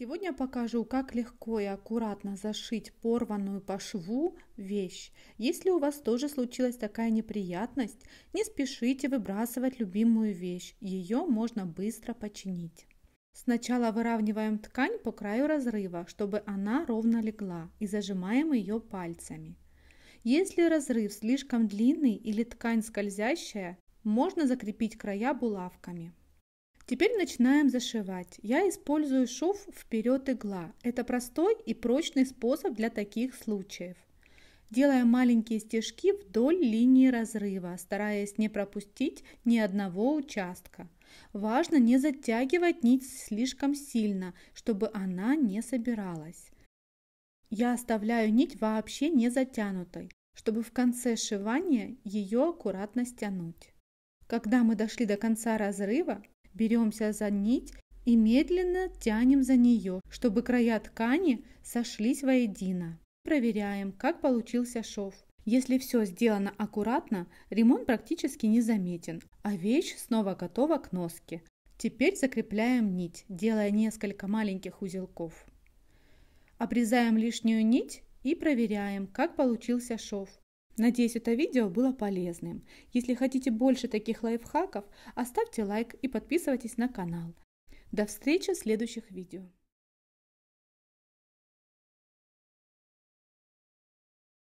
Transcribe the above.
Сегодня покажу, как легко и аккуратно зашить порванную по шву вещь. Если у вас тоже случилась такая неприятность, не спешите выбрасывать любимую вещь, ее можно быстро починить. Сначала выравниваем ткань по краю разрыва, чтобы она ровно легла, и зажимаем ее пальцами. Если разрыв слишком длинный или ткань скользящая, можно закрепить края булавками. Теперь начинаем зашивать. Я использую шов вперед игла. Это простой и прочный способ для таких случаев. Делаем маленькие стежки вдоль линии разрыва, стараясь не пропустить ни одного участка. Важно не затягивать нить слишком сильно, чтобы она не собиралась. Я оставляю нить вообще не затянутой, чтобы в конце сшивания ее аккуратно стянуть. Когда мы дошли до конца разрыва, беремся за нить и медленно тянем за нее, чтобы края ткани сошлись воедино. Проверяем, как получился шов. Если все сделано аккуратно, ремонт практически не заметен, а вещь снова готова к носке. Теперь закрепляем нить, делая несколько маленьких узелков. Обрезаем лишнюю нить и проверяем, как получился шов. Надеюсь, это видео было полезным. Если хотите больше таких лайфхаков, оставьте лайк и подписывайтесь на канал. До встречи в следующих видео.